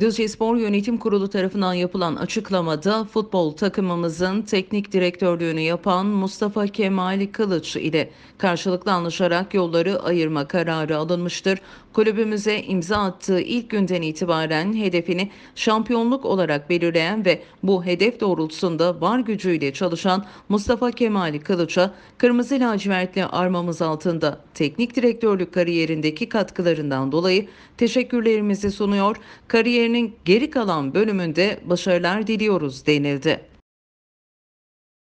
Düzce Spor Yönetim Kurulu tarafından yapılan açıklamada futbol takımımızın teknik direktörlüğünü yapan Mustafa Kemal Kılıç ile karşılıklı anlaşarak yolları ayırma kararı alınmıştır. Kulübümüze imza attığı ilk günden itibaren hedefini şampiyonluk olarak belirleyen ve bu hedef doğrultusunda var gücüyle çalışan Mustafa Kemal Kılıç'a kırmızı lacivertli armamız altında teknik direktörlük kariyerindeki katkılarından dolayı teşekkürlerimizi sunuyor. Kariyer görüşlerinin geri kalan bölümünde başarılar diliyoruz denildi.